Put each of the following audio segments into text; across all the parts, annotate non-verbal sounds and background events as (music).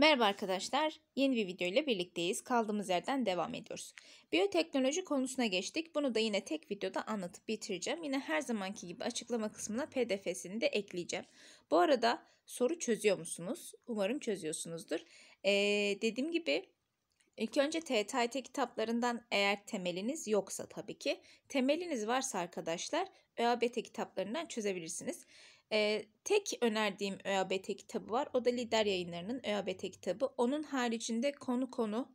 Merhaba arkadaşlar. Yeni bir video ile birlikteyiz. Kaldığımız yerden devam ediyoruz. Biyoteknoloji konusuna geçtik. Bunu da yine tek videoda anlatıp bitireceğim. Yine her zamanki gibi açıklama kısmına pdf'sini de ekleyeceğim. Bu arada soru çözüyor musunuz? Umarım çözüyorsunuzdur. Ee, dediğim gibi ilk önce TTIT kitaplarından eğer temeliniz yoksa tabii ki, temeliniz varsa arkadaşlar ÖABT kitaplarından çözebilirsiniz. E, tek önerdiğim ÖABT kitabı var. O da Lider Yayınları'nın ÖABT kitabı. Onun haricinde konu konu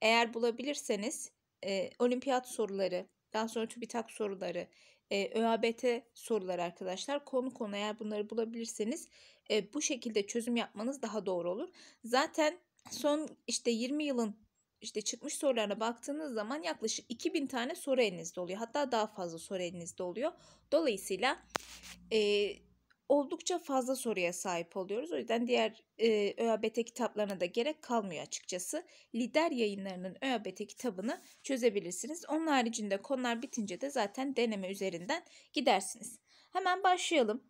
eğer bulabilirseniz e, olimpiyat soruları, daha sonra TÜBİTAK soruları, e, ÖABT soruları arkadaşlar. Konu konu eğer bunları bulabilirseniz e, bu şekilde çözüm yapmanız daha doğru olur. Zaten son işte 20 yılın işte çıkmış sorularına baktığınız zaman yaklaşık 2000 tane soru elinizde oluyor. Hatta daha fazla soru elinizde oluyor. Dolayısıyla e, oldukça fazla soruya sahip oluyoruz. O yüzden diğer e, ÖABT kitaplarına da gerek kalmıyor açıkçası. Lider yayınlarının ÖABT kitabını çözebilirsiniz. Onun haricinde konular bitince de zaten deneme üzerinden gidersiniz. Hemen başlayalım.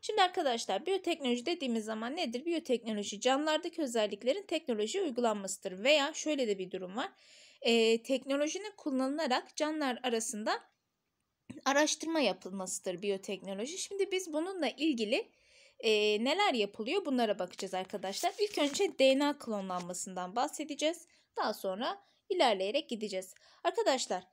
Şimdi arkadaşlar biyoteknoloji dediğimiz zaman nedir? Biyoteknoloji canlılardaki özelliklerin teknolojiye uygulanmasıdır veya şöyle de bir durum var. E, teknolojinin kullanılarak canlılar arasında araştırma yapılmasıdır biyoteknoloji. Şimdi biz bununla ilgili e, neler yapılıyor bunlara bakacağız arkadaşlar. İlk önce DNA klonlanmasından bahsedeceğiz. Daha sonra ilerleyerek gideceğiz. Arkadaşlar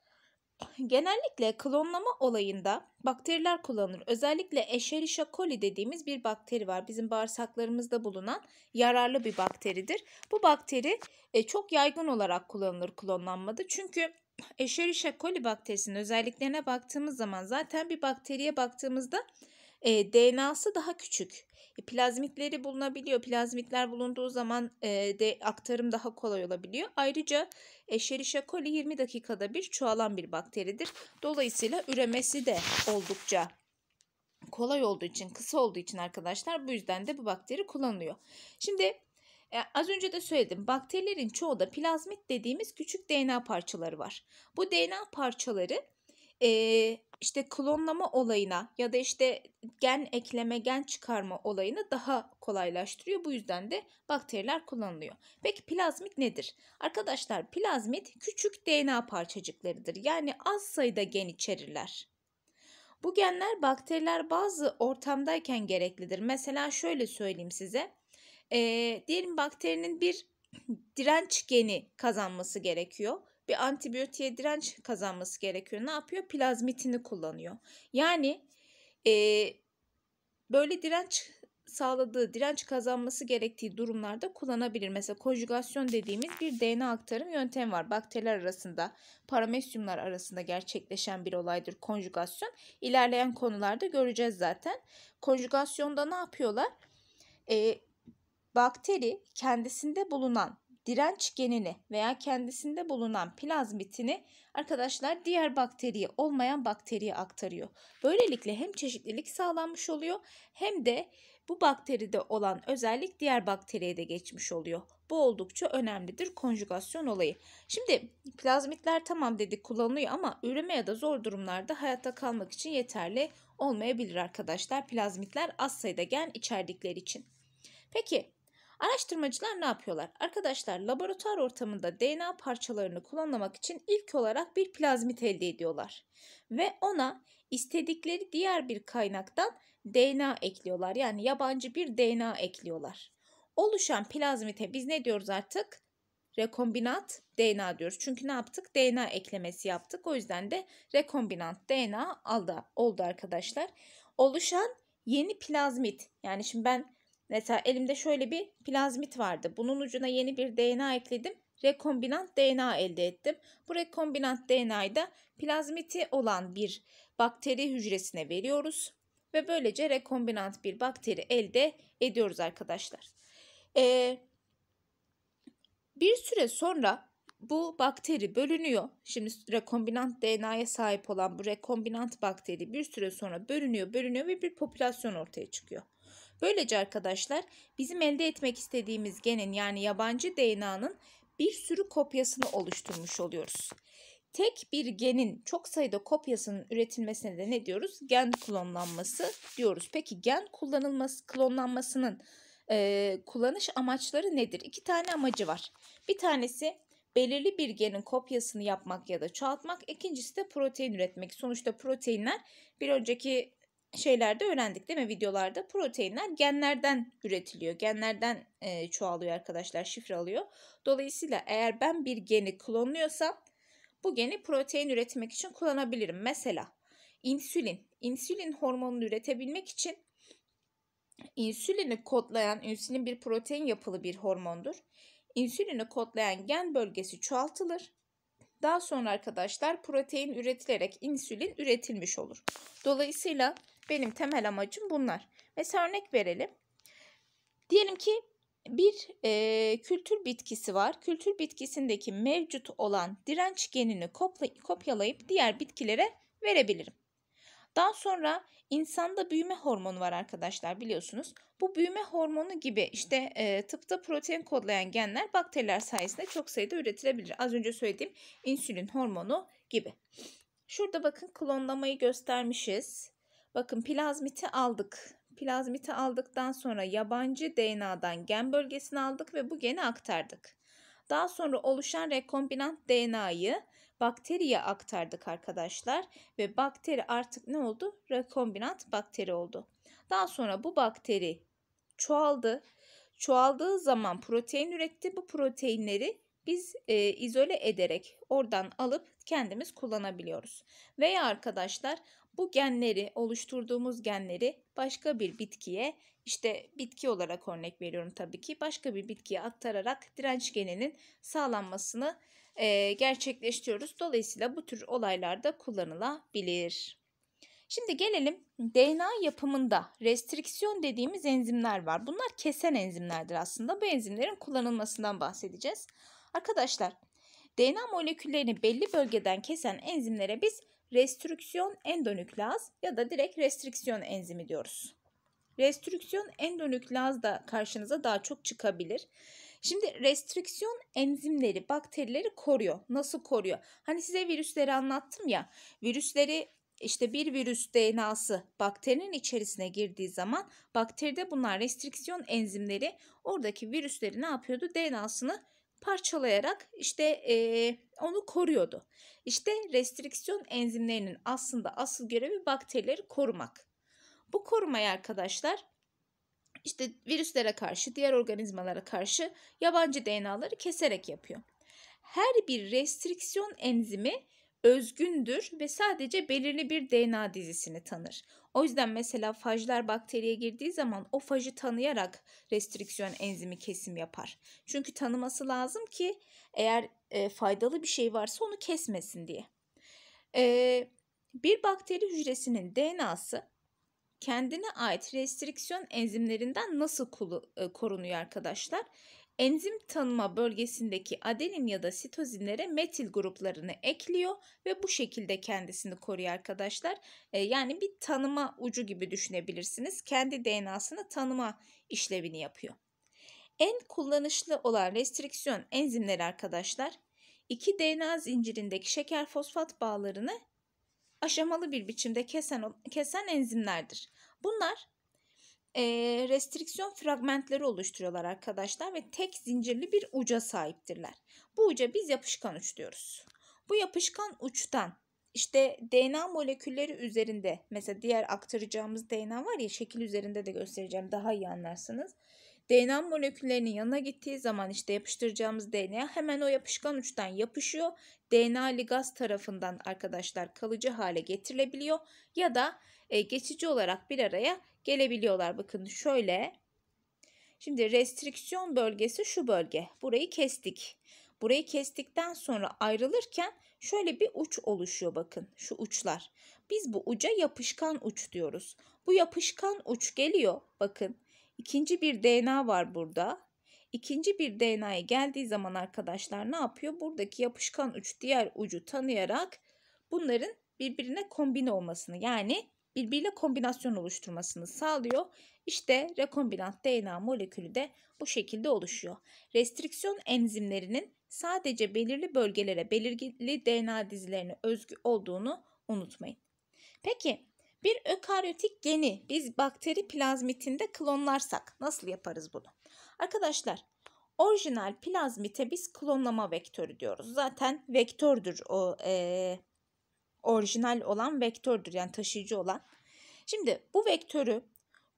genellikle klonlama olayında bakteriler kullanılır. Özellikle Escherichia coli dediğimiz bir bakteri var. Bizim bağırsaklarımızda bulunan yararlı bir bakteridir. Bu bakteri e, çok yaygın olarak kullanılır klonlanmada. Çünkü Escherichia coli bakterisinin özelliklerine baktığımız zaman zaten bir bakteriye baktığımızda e, DNA'sı daha küçük. E, plazmitleri bulunabiliyor. Plazmitler bulunduğu zaman e, de aktarım daha kolay olabiliyor. Ayrıca Escherichia coli 20 dakikada bir çoğalan bir bakteridir. Dolayısıyla üremesi de oldukça kolay olduğu için, kısa olduğu için arkadaşlar bu yüzden de bu bakteri kullanılıyor. Şimdi e, az önce de söyledim bakterilerin çoğu da plazmit dediğimiz küçük DNA parçaları var. Bu DNA parçaları e, işte klonlama olayına ya da işte gen ekleme, gen çıkarma olayını daha kolaylaştırıyor. Bu yüzden de bakteriler kullanılıyor. Peki plazmit nedir? Arkadaşlar plazmit küçük DNA parçacıklarıdır. Yani az sayıda gen içerirler. Bu genler bakteriler bazı ortamdayken gereklidir. Mesela şöyle söyleyeyim size. E, diyelim bakterinin bir (clears throat) direnç geni kazanması gerekiyor. Bir antibiyotiğe direnç kazanması gerekiyor. Ne yapıyor? Plazmitini kullanıyor. Yani e, böyle direnç sağladığı direnç kazanması gerektiği durumlarda kullanabilir. Mesela konjugasyon dediğimiz bir DNA aktarım yöntemi var. Bakteriler arasında, paramesyumlar arasında gerçekleşen bir olaydır konjugasyon. İlerleyen konularda göreceğiz zaten. Konjugasyonda ne yapıyorlar? Ee, bakteri kendisinde bulunan direnç genini veya kendisinde bulunan plazmitini arkadaşlar diğer bakteriye olmayan bakteriye aktarıyor. Böylelikle hem çeşitlilik sağlanmış oluyor hem de bu bakteride olan özellik diğer bakteriye de geçmiş oluyor. Bu oldukça önemlidir konjugasyon olayı. Şimdi plazmitler tamam dedik kullanılıyor ama üreme ya da zor durumlarda hayatta kalmak için yeterli olmayabilir arkadaşlar. Plazmitler az sayıda gen içerdikleri için. Peki Araştırmacılar ne yapıyorlar? Arkadaşlar laboratuvar ortamında DNA parçalarını kullanmak için ilk olarak bir plazmit elde ediyorlar. Ve ona istedikleri diğer bir kaynaktan DNA ekliyorlar. Yani yabancı bir DNA ekliyorlar. Oluşan plazmite biz ne diyoruz artık? Rekombinant DNA diyoruz. Çünkü ne yaptık? DNA eklemesi yaptık. O yüzden de rekombinant DNA aldı, oldu arkadaşlar. Oluşan yeni plazmit yani şimdi ben Mesela elimde şöyle bir plazmit vardı. Bunun ucuna yeni bir DNA ekledim. Rekombinant DNA elde ettim. Bu rekombinant DNA'yı da plazmiti olan bir bakteri hücresine veriyoruz. Ve böylece rekombinant bir bakteri elde ediyoruz arkadaşlar. Ee, bir süre sonra bu bakteri bölünüyor. Şimdi rekombinant DNA'ya sahip olan bu rekombinant bakteri bir süre sonra bölünüyor, bölünüyor ve bir popülasyon ortaya çıkıyor. Böylece arkadaşlar bizim elde etmek istediğimiz genin yani yabancı DNA'nın bir sürü kopyasını oluşturmuş oluyoruz. Tek bir genin çok sayıda kopyasının üretilmesine de ne diyoruz? Gen klonlanması diyoruz. Peki gen kullanılması, klonlanmasının e, kullanış amaçları nedir? İki tane amacı var. Bir tanesi belirli bir genin kopyasını yapmak ya da çoğaltmak. İkincisi de protein üretmek. Sonuçta proteinler bir önceki şeylerde öğrendik değil mi videolarda? Proteinler genlerden üretiliyor. Genlerden e, çoğalıyor arkadaşlar, şifre alıyor. Dolayısıyla eğer ben bir geni klonluyorsam bu geni protein üretmek için kullanabilirim. Mesela insülin. insülin hormonunu üretebilmek için insülini kodlayan, insülin bir protein yapılı bir hormondur. İnsülini kodlayan gen bölgesi çoğaltılır. Daha sonra arkadaşlar protein üretilerek insülin üretilmiş olur. Dolayısıyla benim temel amacım bunlar. Mesela örnek verelim. Diyelim ki bir e, kültür bitkisi var. Kültür bitkisindeki mevcut olan direnç genini kopla, kopyalayıp diğer bitkilere verebilirim. Daha sonra insanda büyüme hormonu var arkadaşlar biliyorsunuz. Bu büyüme hormonu gibi işte e, tıpta protein kodlayan genler bakteriler sayesinde çok sayıda üretilebilir. Az önce söylediğim insülin hormonu gibi. Şurada bakın klonlamayı göstermişiz. Bakın plazmiti aldık. Plazmiti aldıktan sonra yabancı DNA'dan gen bölgesini aldık ve bu geni aktardık. Daha sonra oluşan rekombinant DNA'yı bakteriye aktardık arkadaşlar ve bakteri artık ne oldu? Rekombinant bakteri oldu. Daha sonra bu bakteri çoğaldı. Çoğaldığı zaman protein üretti. Bu proteinleri biz e, izole ederek oradan alıp kendimiz kullanabiliyoruz. Veya arkadaşlar bu genleri oluşturduğumuz genleri başka bir bitkiye işte bitki olarak örnek veriyorum tabii ki başka bir bitkiye aktararak direnç geninin sağlanmasını e, gerçekleştiriyoruz. Dolayısıyla bu tür olaylarda kullanılabilir. Şimdi gelelim DNA yapımında restriksiyon dediğimiz enzimler var. Bunlar kesen enzimlerdir aslında. Bu enzimlerin kullanılmasından bahsedeceğiz. Arkadaşlar DNA moleküllerini belli bölgeden kesen enzimlere biz Restriksiyon endonükleaz ya da direkt restriksiyon enzimi diyoruz. Restriksiyon endonükleaz da karşınıza daha çok çıkabilir. Şimdi restriksiyon enzimleri bakterileri koruyor. Nasıl koruyor? Hani size virüsleri anlattım ya. Virüsleri işte bir virüs DNA'sı bakterinin içerisine girdiği zaman bakteride bunlar restriksiyon enzimleri oradaki virüsleri ne yapıyordu? DNA'sını parçalayarak işte e, onu koruyordu. İşte restriksiyon enzimlerinin aslında asıl görevi bakterileri korumak. Bu korumayı arkadaşlar işte virüslere karşı, diğer organizmalara karşı yabancı DNA'ları keserek yapıyor. Her bir restriksiyon enzimi özgündür ve sadece belirli bir DNA dizisini tanır. O yüzden mesela fajlar bakteriye girdiği zaman o fajı tanıyarak restriksiyon enzimi kesim yapar. Çünkü tanıması lazım ki eğer e, faydalı bir şey varsa onu kesmesin diye. E, bir bakteri hücresinin DNA'sı kendine ait restriksiyon enzimlerinden nasıl e, korunuyor arkadaşlar? Enzim tanıma bölgesindeki adenin ya da sitozinlere metil gruplarını ekliyor ve bu şekilde kendisini koruyor arkadaşlar. E, yani bir tanıma ucu gibi düşünebilirsiniz. Kendi DNA'sını tanıma işlevini yapıyor. En kullanışlı olan restriksiyon enzimleri arkadaşlar iki DNA zincirindeki şeker fosfat bağlarını aşamalı bir biçimde kesen, kesen enzimlerdir. Bunlar e, restriksiyon fragmentleri oluşturuyorlar arkadaşlar ve tek zincirli bir uca sahiptirler. Bu uca biz yapışkan uç diyoruz. Bu yapışkan uçtan işte DNA molekülleri üzerinde mesela diğer aktaracağımız DNA var ya şekil üzerinde de göstereceğim daha iyi anlarsınız. DNA moleküllerinin yanına gittiği zaman işte yapıştıracağımız DNA hemen o yapışkan uçtan yapışıyor. DNA ligaz tarafından arkadaşlar kalıcı hale getirilebiliyor ya da e, geçici olarak bir araya gelebiliyorlar. Bakın şöyle. Şimdi restriksiyon bölgesi şu bölge. Burayı kestik. Burayı kestikten sonra ayrılırken şöyle bir uç oluşuyor bakın şu uçlar. Biz bu uca yapışkan uç diyoruz. Bu yapışkan uç geliyor bakın İkinci bir DNA var burada. İkinci bir DNA'ya geldiği zaman arkadaşlar ne yapıyor? Buradaki yapışkan uç diğer ucu tanıyarak bunların birbirine kombine olmasını yani birbiriyle kombinasyon oluşturmasını sağlıyor. İşte rekombinant DNA molekülü de bu şekilde oluşuyor. Restriksiyon enzimlerinin sadece belirli bölgelere belirli DNA dizilerine özgü olduğunu unutmayın. Peki bir ökaryotik geni biz bakteri plazmitinde klonlarsak nasıl yaparız bunu? Arkadaşlar orijinal plazmite biz klonlama vektörü diyoruz. Zaten vektördür o e, orijinal olan vektördür yani taşıyıcı olan. Şimdi bu vektörü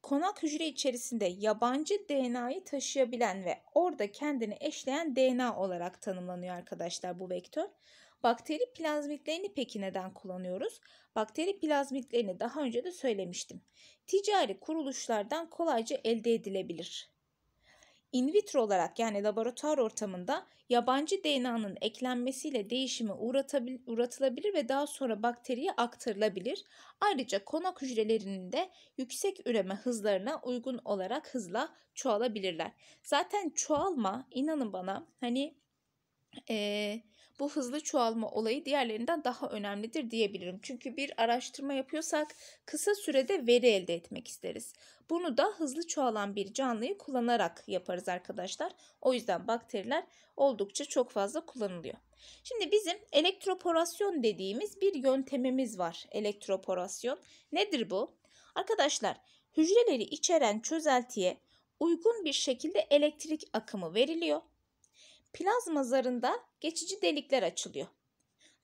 konak hücre içerisinde yabancı DNA'yı taşıyabilen ve orada kendini eşleyen DNA olarak tanımlanıyor arkadaşlar bu vektör. Bakteri plazmitlerini peki neden kullanıyoruz? Bakteri plazmitlerini daha önce de söylemiştim. Ticari kuruluşlardan kolayca elde edilebilir. In vitro olarak yani laboratuvar ortamında yabancı DNA'nın eklenmesiyle değişimi uğratılabilir ve daha sonra bakteriye aktarılabilir. Ayrıca konak hücrelerinin de yüksek üreme hızlarına uygun olarak hızla çoğalabilirler. Zaten çoğalma inanın bana hani... Ee, bu hızlı çoğalma olayı diğerlerinden daha önemlidir diyebilirim. Çünkü bir araştırma yapıyorsak kısa sürede veri elde etmek isteriz. Bunu da hızlı çoğalan bir canlıyı kullanarak yaparız arkadaşlar. O yüzden bakteriler oldukça çok fazla kullanılıyor. Şimdi bizim elektroporasyon dediğimiz bir yöntemimiz var. Elektroporasyon nedir bu? Arkadaşlar hücreleri içeren çözeltiye uygun bir şekilde elektrik akımı veriliyor plazma zarında geçici delikler açılıyor.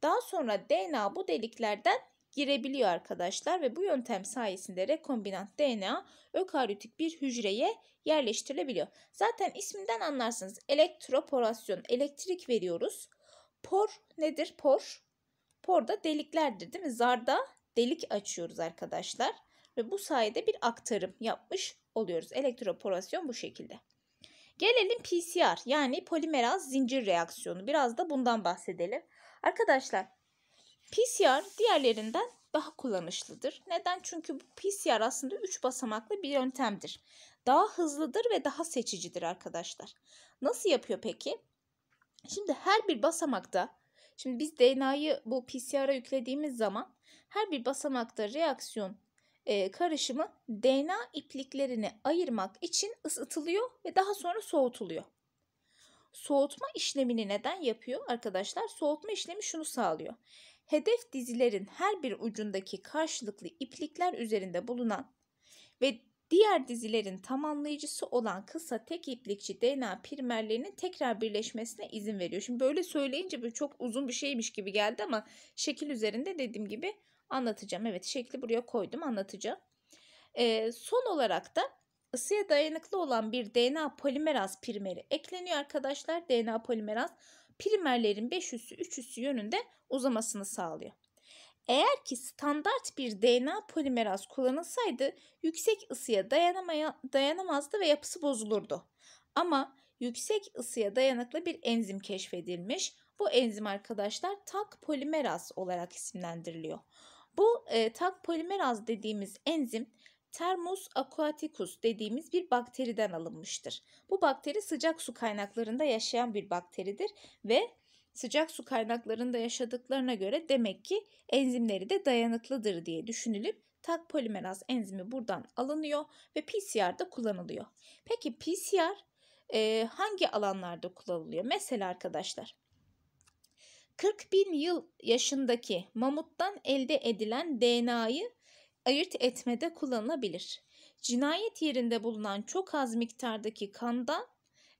Daha sonra DNA bu deliklerden girebiliyor arkadaşlar ve bu yöntem sayesinde rekombinant DNA ökaryotik bir hücreye yerleştirilebiliyor. Zaten isminden anlarsınız. Elektroporasyon, elektrik veriyoruz. Por nedir? Por. Por da deliklerdir değil mi? Zarda delik açıyoruz arkadaşlar ve bu sayede bir aktarım yapmış oluyoruz. Elektroporasyon bu şekilde. Gelelim PCR yani polimeraz zincir reaksiyonu. Biraz da bundan bahsedelim. Arkadaşlar PCR diğerlerinden daha kullanışlıdır. Neden? Çünkü bu PCR aslında 3 basamaklı bir yöntemdir. Daha hızlıdır ve daha seçicidir arkadaşlar. Nasıl yapıyor peki? Şimdi her bir basamakta Şimdi biz DNA'yı bu PCR'a yüklediğimiz zaman her bir basamakta reaksiyon e, karışımı DNA ipliklerini ayırmak için ısıtılıyor ve daha sonra soğutuluyor. Soğutma işlemini neden yapıyor arkadaşlar? Soğutma işlemi şunu sağlıyor. Hedef dizilerin her bir ucundaki karşılıklı iplikler üzerinde bulunan ve diğer dizilerin tamamlayıcısı olan kısa tek iplikçi DNA primerlerinin tekrar birleşmesine izin veriyor. Şimdi böyle söyleyince böyle çok uzun bir şeymiş gibi geldi ama şekil üzerinde dediğim gibi Anlatacağım. Evet şekli buraya koydum anlatacağım. E, son olarak da ısıya dayanıklı olan bir DNA polimeraz primeri ekleniyor arkadaşlar. DNA polimeraz primerlerin 5 üssü 3 üssü yönünde uzamasını sağlıyor. Eğer ki standart bir DNA polimeraz kullanılsaydı yüksek ısıya dayanamaya, dayanamazdı ve yapısı bozulurdu. Ama yüksek ısıya dayanıklı bir enzim keşfedilmiş. Bu enzim arkadaşlar tak polimeraz olarak isimlendiriliyor. Bu e, tak polimeraz dediğimiz enzim thermus aquaticus dediğimiz bir bakteriden alınmıştır. Bu bakteri sıcak su kaynaklarında yaşayan bir bakteridir ve sıcak su kaynaklarında yaşadıklarına göre demek ki enzimleri de dayanıklıdır diye düşünülüp tak polimeraz enzimi buradan alınıyor ve PCR'da kullanılıyor. Peki PCR e, hangi alanlarda kullanılıyor? Mesela arkadaşlar 40 bin yıl yaşındaki mamuttan elde edilen DNA'yı ayırt etmede kullanılabilir. Cinayet yerinde bulunan çok az miktardaki kandan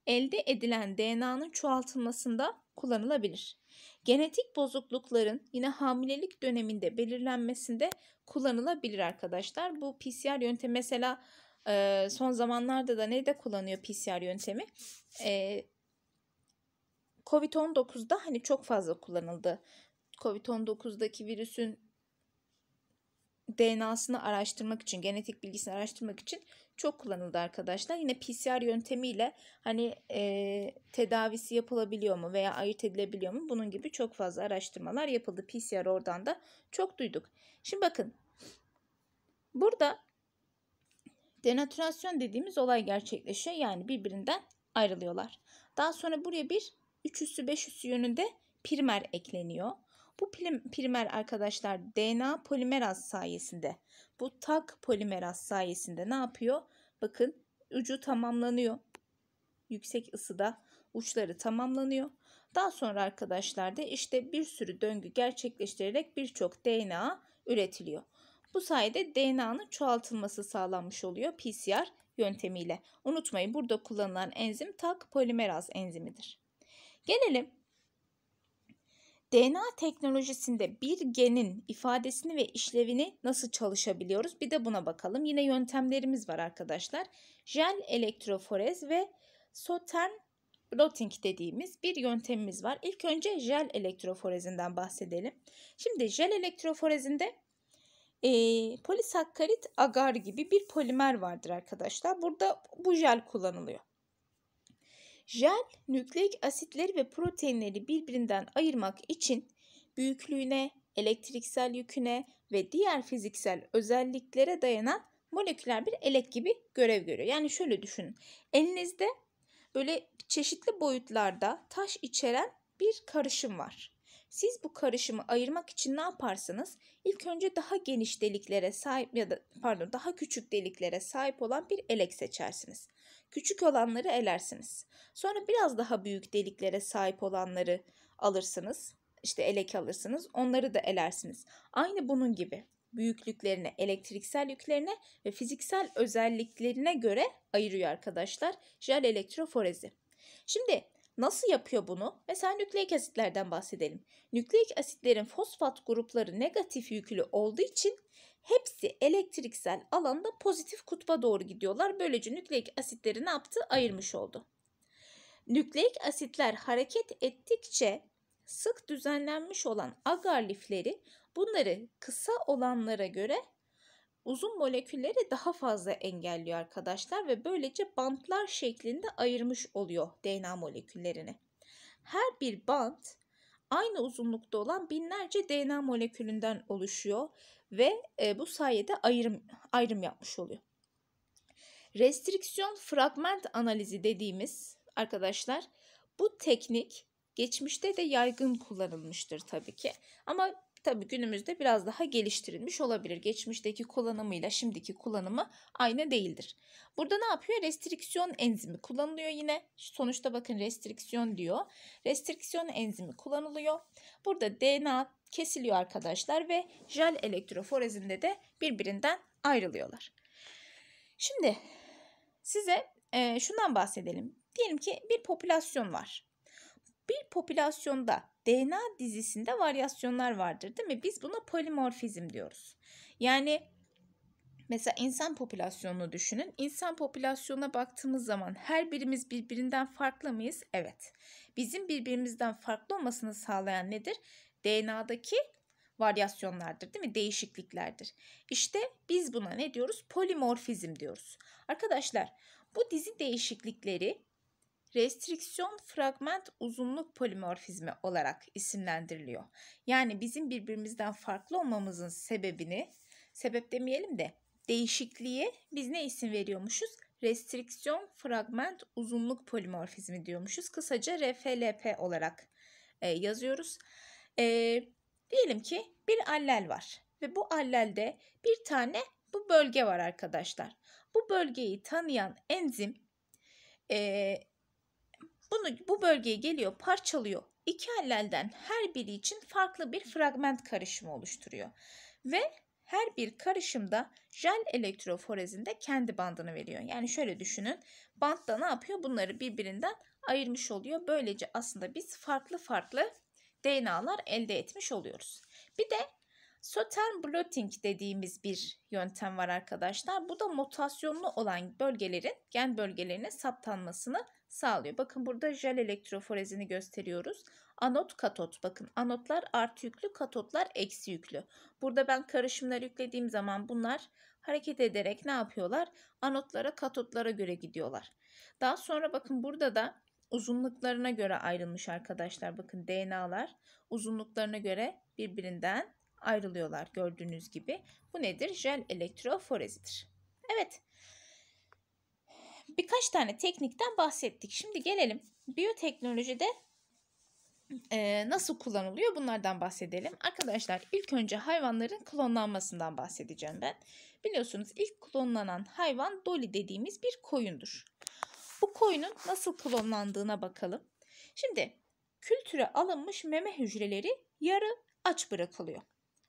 elde edilen DNA'nın çoğaltılmasında kullanılabilir. Genetik bozuklukların yine hamilelik döneminde belirlenmesinde kullanılabilir arkadaşlar. Bu PCR yöntemi mesela son zamanlarda da ne de kullanıyor PCR yöntemi? Covid-19'da hani çok fazla kullanıldı. Covid-19'daki virüsün DNA'sını araştırmak için, genetik bilgisini araştırmak için çok kullanıldı arkadaşlar. Yine PCR yöntemiyle hani e, tedavisi yapılabiliyor mu veya ayırt edilebiliyor mu? Bunun gibi çok fazla araştırmalar yapıldı. PCR oradan da çok duyduk. Şimdi bakın. Burada denatürasyon dediğimiz olay gerçekleşiyor. Yani birbirinden ayrılıyorlar. Daha sonra buraya bir 3 üssü 5 üssü yönünde primer ekleniyor. Bu primer arkadaşlar DNA polimeraz sayesinde bu tak polimeraz sayesinde ne yapıyor? Bakın ucu tamamlanıyor. Yüksek ısıda uçları tamamlanıyor. Daha sonra arkadaşlar da işte bir sürü döngü gerçekleştirerek birçok DNA üretiliyor. Bu sayede DNA'nın çoğaltılması sağlanmış oluyor PCR yöntemiyle. Unutmayın burada kullanılan enzim tak polimeraz enzimidir. Gelelim DNA teknolojisinde bir genin ifadesini ve işlevini nasıl çalışabiliyoruz? Bir de buna bakalım. Yine yöntemlerimiz var arkadaşlar. Jel elektroforez ve sotern blotting dediğimiz bir yöntemimiz var. İlk önce jel elektroforezinden bahsedelim. Şimdi jel elektroforezinde e, polisakkarit agar gibi bir polimer vardır arkadaşlar. Burada bu jel kullanılıyor. Jel, nükleik asitleri ve proteinleri birbirinden ayırmak için büyüklüğüne, elektriksel yüküne ve diğer fiziksel özelliklere dayanan moleküler bir elek gibi görev görüyor. Yani şöyle düşünün. Elinizde böyle çeşitli boyutlarda taş içeren bir karışım var. Siz bu karışımı ayırmak için ne yaparsınız? İlk önce daha geniş deliklere sahip ya da pardon daha küçük deliklere sahip olan bir elek seçersiniz. Küçük olanları elersiniz. Sonra biraz daha büyük deliklere sahip olanları alırsınız. İşte elek alırsınız. Onları da elersiniz. Aynı bunun gibi büyüklüklerine, elektriksel yüklerine ve fiziksel özelliklerine göre ayırıyor arkadaşlar jel elektroforezi. Şimdi Nasıl yapıyor bunu? Mesela nükleik asitlerden bahsedelim. Nükleik asitlerin fosfat grupları negatif yüklü olduğu için hepsi elektriksel alanda pozitif kutba doğru gidiyorlar. Böylece nükleik asitleri ne yaptı? Ayırmış oldu. Nükleik asitler hareket ettikçe sık düzenlenmiş olan agar lifleri bunları kısa olanlara göre uzun molekülleri daha fazla engelliyor arkadaşlar ve böylece bantlar şeklinde ayırmış oluyor DNA moleküllerini. Her bir bant aynı uzunlukta olan binlerce DNA molekülünden oluşuyor ve e, bu sayede ayrım ayrım yapmış oluyor. Restriksiyon fragment analizi dediğimiz arkadaşlar bu teknik geçmişte de yaygın kullanılmıştır tabii ki. Ama tabii günümüzde biraz daha geliştirilmiş olabilir. Geçmişteki kullanımıyla şimdiki kullanımı aynı değildir. Burada ne yapıyor? Restriksiyon enzimi kullanılıyor yine. Sonuçta bakın restriksiyon diyor. Restriksiyon enzimi kullanılıyor. Burada DNA kesiliyor arkadaşlar ve jel elektroforezinde de birbirinden ayrılıyorlar. Şimdi size e, şundan bahsedelim. Diyelim ki bir popülasyon var. Bir popülasyonda DNA dizisinde varyasyonlar vardır değil mi? Biz buna polimorfizm diyoruz. Yani mesela insan popülasyonunu düşünün. İnsan popülasyonuna baktığımız zaman her birimiz birbirinden farklı mıyız? Evet. Bizim birbirimizden farklı olmasını sağlayan nedir? DNA'daki varyasyonlardır değil mi? Değişikliklerdir. İşte biz buna ne diyoruz? Polimorfizm diyoruz. Arkadaşlar bu dizi değişiklikleri restriksiyon fragment uzunluk polimorfizmi olarak isimlendiriliyor. Yani bizim birbirimizden farklı olmamızın sebebini, sebep demeyelim de değişikliği biz ne isim veriyormuşuz? Restriksiyon fragment uzunluk polimorfizmi diyormuşuz. Kısaca RFLP olarak e, yazıyoruz. E, diyelim ki bir allel var ve bu allelde bir tane bu bölge var arkadaşlar. Bu bölgeyi tanıyan enzim e, bunu bu bölgeye geliyor, parçalıyor. İki allelden her biri için farklı bir fragment karışımı oluşturuyor. Ve her bir karışımda jel elektroforezinde kendi bandını veriyor. Yani şöyle düşünün. Bant da ne yapıyor? Bunları birbirinden ayırmış oluyor. Böylece aslında biz farklı farklı DNA'lar elde etmiş oluyoruz. Bir de Sotern blotting dediğimiz bir yöntem var arkadaşlar. Bu da mutasyonlu olan bölgelerin gen bölgelerine saptanmasını sağlıyor. Bakın burada jel elektroforezini gösteriyoruz. Anot katot bakın anotlar artı yüklü katotlar eksi yüklü. Burada ben karışımları yüklediğim zaman bunlar hareket ederek ne yapıyorlar? Anotlara katotlara göre gidiyorlar. Daha sonra bakın burada da uzunluklarına göre ayrılmış arkadaşlar. Bakın DNA'lar uzunluklarına göre birbirinden ayrılıyorlar gördüğünüz gibi. Bu nedir? Jel elektroforezidir. Evet. Birkaç tane teknikten bahsettik. Şimdi gelelim biyoteknolojide e, nasıl kullanılıyor bunlardan bahsedelim. Arkadaşlar ilk önce hayvanların klonlanmasından bahsedeceğim ben. Biliyorsunuz ilk klonlanan hayvan Dolly dediğimiz bir koyundur. Bu koyunun nasıl klonlandığına bakalım. Şimdi kültüre alınmış meme hücreleri yarı aç bırakılıyor.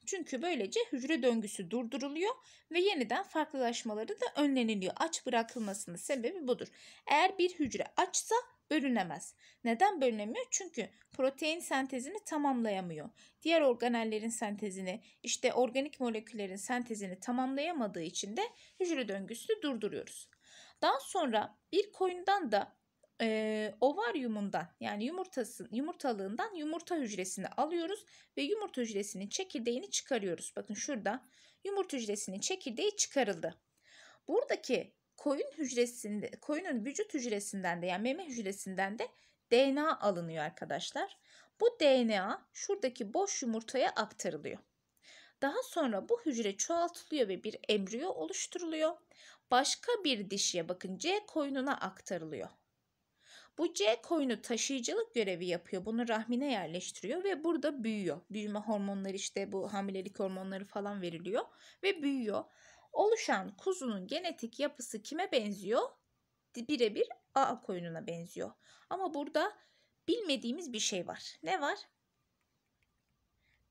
Çünkü böylece hücre döngüsü durduruluyor ve yeniden farklılaşmaları da önleniliyor. Aç bırakılmasının sebebi budur. Eğer bir hücre açsa bölünemez. Neden bölünemiyor? Çünkü protein sentezini tamamlayamıyor. Diğer organellerin sentezini, işte organik moleküllerin sentezini tamamlayamadığı için de hücre döngüsünü durduruyoruz. Daha sonra bir koyundan da e, ovaryumundan yani yumurtasın yumurtalığından yumurta hücresini alıyoruz ve yumurta hücresinin çekirdeğini çıkarıyoruz. Bakın şurada yumurta hücresinin çekirdeği çıkarıldı. Buradaki koyun hücresinde koyunun vücut hücresinden de yani meme hücresinden de DNA alınıyor arkadaşlar. Bu DNA şuradaki boş yumurtaya aktarılıyor. Daha sonra bu hücre çoğaltılıyor ve bir embriyo oluşturuluyor. Başka bir dişiye bakın C koyununa aktarılıyor. Bu C koyunu taşıyıcılık görevi yapıyor. Bunu rahmine yerleştiriyor ve burada büyüyor. Büyüme hormonları işte bu hamilelik hormonları falan veriliyor ve büyüyor. Oluşan kuzunun genetik yapısı kime benziyor? Birebir A koyununa benziyor. Ama burada bilmediğimiz bir şey var. Ne var?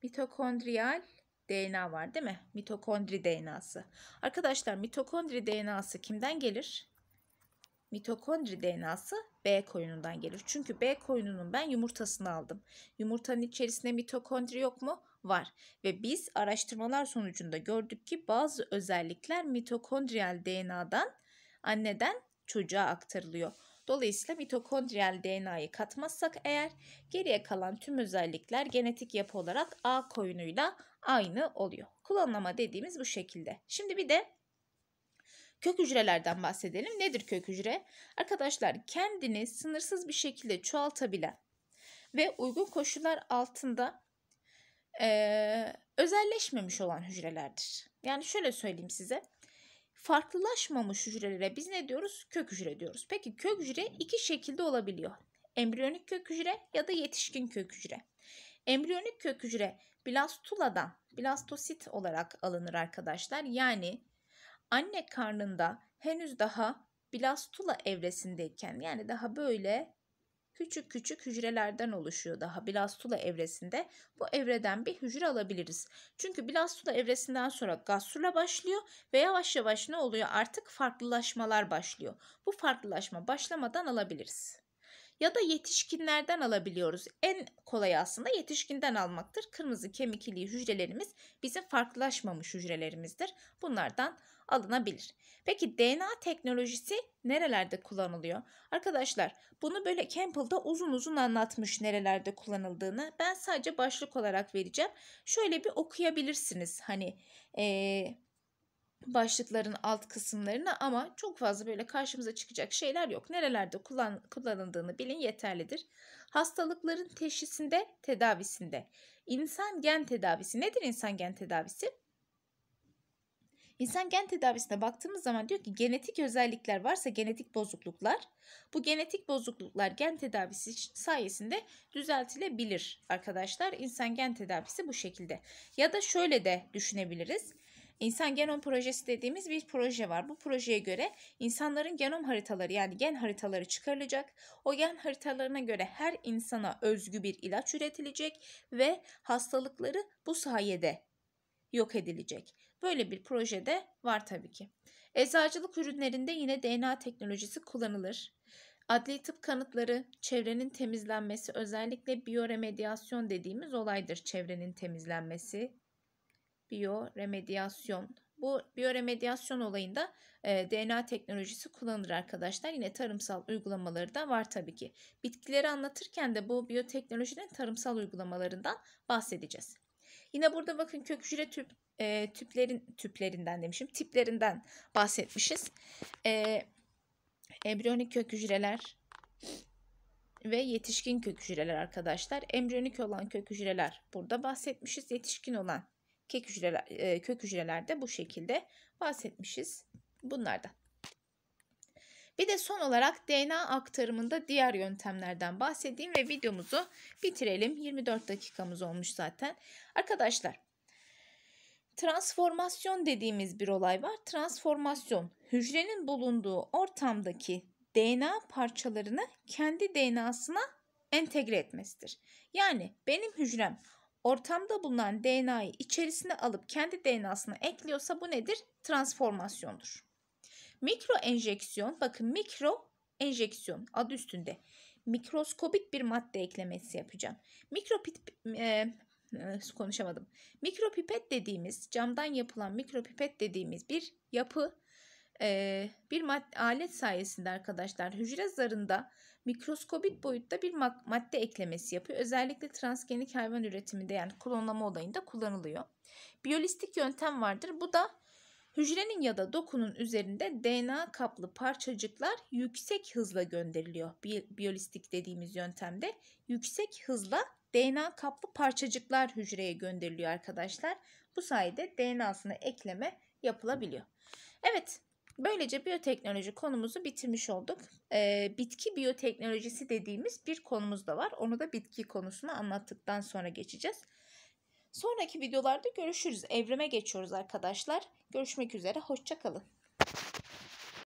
Mitokondriyal DNA var değil mi? Mitokondri DNA'sı. Arkadaşlar mitokondri DNA'sı kimden gelir? Mitokondri DNA'sı B koyunundan gelir. Çünkü B koyununun ben yumurtasını aldım. Yumurtanın içerisinde mitokondri yok mu? Var. Ve biz araştırmalar sonucunda gördük ki bazı özellikler mitokondriyal DNA'dan anneden çocuğa aktarılıyor. Dolayısıyla mitokondriyal DNA'yı katmazsak eğer geriye kalan tüm özellikler genetik yapı olarak A koyunuyla aynı oluyor. Klonlama dediğimiz bu şekilde. Şimdi bir de Kök hücrelerden bahsedelim. Nedir kök hücre? Arkadaşlar kendini sınırsız bir şekilde çoğaltabilen ve uygun koşullar altında e, özelleşmemiş olan hücrelerdir. Yani şöyle söyleyeyim size. Farklılaşmamış hücrelere biz ne diyoruz? Kök hücre diyoruz. Peki kök hücre iki şekilde olabiliyor. Embriyonik kök hücre ya da yetişkin kök hücre. Embriyonik kök hücre blastuladan blastosit olarak alınır arkadaşlar. Yani anne karnında henüz daha blastula evresindeyken yani daha böyle küçük küçük hücrelerden oluşuyor daha blastula evresinde. Bu evreden bir hücre alabiliriz. Çünkü blastula evresinden sonra gastrula başlıyor ve yavaş yavaş ne oluyor? Artık farklılaşmalar başlıyor. Bu farklılaşma başlamadan alabiliriz. Ya da yetişkinlerden alabiliyoruz. En kolay aslında yetişkinden almaktır. Kırmızı kemikli hücrelerimiz bizim farklılaşmamış hücrelerimizdir. Bunlardan alınabilir. Peki DNA teknolojisi nerelerde kullanılıyor? Arkadaşlar bunu böyle Campbell'da uzun uzun anlatmış nerelerde kullanıldığını. Ben sadece başlık olarak vereceğim. Şöyle bir okuyabilirsiniz hani ee, başlıkların alt kısımlarını ama çok fazla böyle karşımıza çıkacak şeyler yok. Nerelerde kullan, kullanıldığını bilin yeterlidir. Hastalıkların teşhisinde, tedavisinde. İnsan gen tedavisi. Nedir insan gen tedavisi? İnsan gen tedavisine baktığımız zaman diyor ki genetik özellikler varsa genetik bozukluklar. Bu genetik bozukluklar gen tedavisi sayesinde düzeltilebilir arkadaşlar. İnsan gen tedavisi bu şekilde. Ya da şöyle de düşünebiliriz. İnsan Genom Projesi dediğimiz bir proje var. Bu projeye göre insanların genom haritaları yani gen haritaları çıkarılacak. O gen haritalarına göre her insana özgü bir ilaç üretilecek ve hastalıkları bu sayede yok edilecek. Böyle bir projede var tabii ki. Eczacılık ürünlerinde yine DNA teknolojisi kullanılır. Adli tıp kanıtları, çevrenin temizlenmesi özellikle biyoremediyasyon dediğimiz olaydır çevrenin temizlenmesi. Biyoremediyasyon. Bu biyoremediyasyon olayında e, DNA teknolojisi kullanılır arkadaşlar. Yine tarımsal uygulamaları da var tabii ki. Bitkileri anlatırken de bu biyoteknolojinin tarımsal uygulamalarından bahsedeceğiz. Yine burada bakın kök hücre tüp, e, tüplerin tüplerinden demişim. Tiplerinden bahsetmişiz. E, embriyonik kök hücreler ve yetişkin kök hücreler arkadaşlar. Embriyonik olan kök hücreler burada bahsetmişiz. Yetişkin olan kök hücreler, e, kök hücreler de bu şekilde bahsetmişiz bunlardan. Bir de son olarak DNA aktarımında diğer yöntemlerden bahsedeyim ve videomuzu bitirelim. 24 dakikamız olmuş zaten. Arkadaşlar transformasyon dediğimiz bir olay var. Transformasyon hücrenin bulunduğu ortamdaki DNA parçalarını kendi DNA'sına entegre etmesidir. Yani benim hücrem ortamda bulunan DNA'yı içerisine alıp kendi DNA'sına ekliyorsa bu nedir? Transformasyondur. Mikro enjeksiyon bakın mikro enjeksiyon adı üstünde mikroskobik bir madde eklemesi yapacağım. Mikropit e, konuşamadım. Mikropipet dediğimiz camdan yapılan mikropipet dediğimiz bir yapı e, bir madde, alet sayesinde arkadaşlar hücre zarında mikroskobik boyutta bir madde eklemesi yapıyor. Özellikle transgenik hayvan üretiminde yani klonlama olayında kullanılıyor. Biyolistik yöntem vardır. Bu da Hücrenin ya da dokunun üzerinde DNA kaplı parçacıklar yüksek hızla gönderiliyor. Biyolistik dediğimiz yöntemde yüksek hızla DNA kaplı parçacıklar hücreye gönderiliyor arkadaşlar. Bu sayede DNA'sını ekleme yapılabiliyor. Evet Böylece biyoteknoloji konumuzu bitirmiş olduk. Ee, bitki biyoteknolojisi dediğimiz bir konumuz da var. Onu da bitki konusunu anlattıktan sonra geçeceğiz. Sonraki videolarda görüşürüz. Evrime geçiyoruz arkadaşlar. Görüşmek üzere. Hoşçakalın.